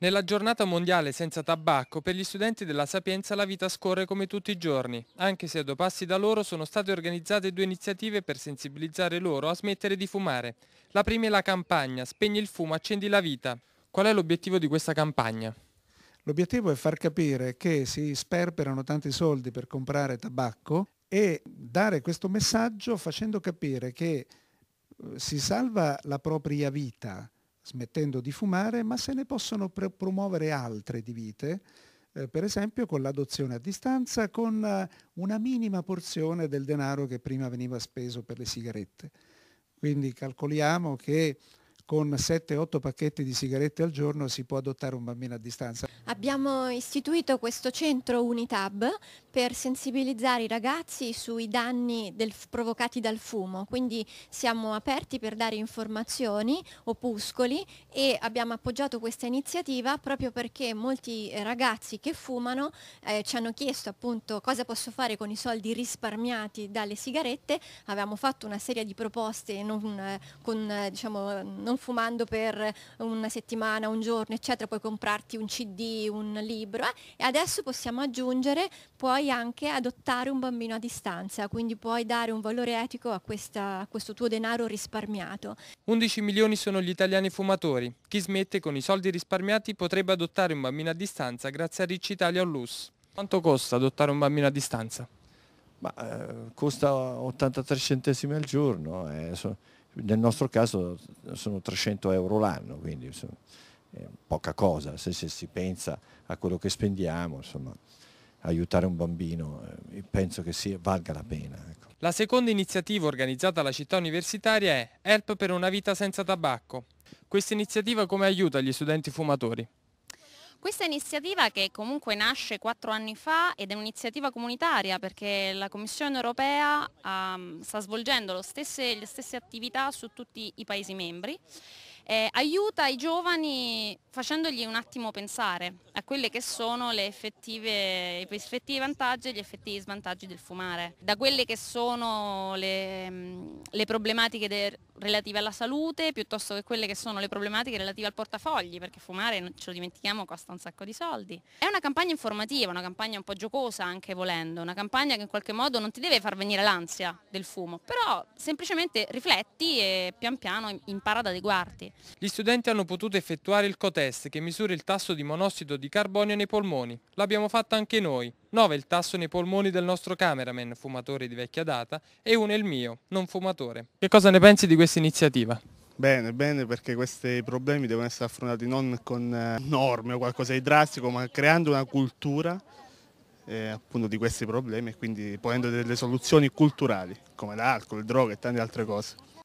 Nella giornata mondiale senza tabacco, per gli studenti della Sapienza la vita scorre come tutti i giorni, anche se a due passi da loro sono state organizzate due iniziative per sensibilizzare loro a smettere di fumare. La prima è la campagna Spegni il fumo, accendi la vita. Qual è l'obiettivo di questa campagna? L'obiettivo è far capire che si sperperano tanti soldi per comprare tabacco e dare questo messaggio facendo capire che eh, si salva la propria vita, smettendo di fumare, ma se ne possono pr- promuovere altre di vite, eh, per esempio con l'adozione a distanza, con eh, una minima porzione del denaro che prima veniva speso per le sigarette. Quindi calcoliamo che con 7-8 pacchetti di sigarette al giorno si può adottare un bambino a distanza. Abbiamo istituito questo centro Unitab per sensibilizzare i ragazzi sui danni del, provocati dal fumo, quindi siamo aperti per dare informazioni, opuscoli e abbiamo appoggiato questa iniziativa proprio perché molti eh, ragazzi che fumano eh, ci hanno chiesto appunto cosa posso fare con i soldi risparmiati dalle sigarette, avevamo fatto una serie di proposte non, eh, con, eh, diciamo, non fumando per una settimana, un giorno, eccetera, puoi comprarti un CD, un libro eh? e adesso possiamo aggiungere, puoi anche adottare un bambino a distanza, quindi puoi dare un valore etico a, questa, a questo tuo denaro risparmiato. 11 milioni sono gli italiani fumatori. Chi smette con i soldi risparmiati potrebbe adottare un bambino a distanza grazie a Ricci Italia Onlus. Quanto costa adottare un bambino a distanza? Ma, eh, costa 83 centesimi al giorno, eh, so, nel nostro caso sono 300 euro l'anno, quindi insomma, poca cosa, se, se, si pensa a quello che spendiamo, insomma, aiutare un bambino eh, penso che sia, valga la pena. Ecco. La seconda iniziativa organizzata alla città universitaria è Help per una vita senza tabacco. Questa iniziativa come aiuta gli studenti fumatori? Questa iniziativa che comunque nasce quattro anni fa ed è un'iniziativa comunitaria perché la Commissione europea um, sta svolgendo stesse, le stesse attività su tutti i Paesi membri. Eh, aiuta i giovani facendogli un attimo pensare a quelli che sono effettive, gli effettivi vantaggi e gli effettivi svantaggi del fumare, da quelle che sono le, ehm, le problematiche de, relative alla salute piuttosto che quelle che sono le problematiche relative al portafogli, perché fumare, ce lo dimentichiamo, costa un sacco di soldi. È una campagna informativa, una campagna un po' giocosa anche volendo, una campagna che in qualche modo non ti deve far venire l'ansia del fumo, però semplicemente rifletti e pian piano impara ad adeguarti. Gli studenti hanno potuto effettuare il co-test che misura il tasso di monossido di carbonio nei polmoni. L'abbiamo fatto anche noi. 9 il tasso nei polmoni del nostro cameraman, fumatore di vecchia data, e 1 il mio, non fumatore. Che cosa ne pensi di questa iniziativa? Bene, bene, perché questi problemi devono essere affrontati non con eh, norme o qualcosa di drastico, ma creando una cultura eh, appunto di questi problemi e quindi ponendo delle soluzioni culturali, come l'alcol, le droghe e tante altre cose.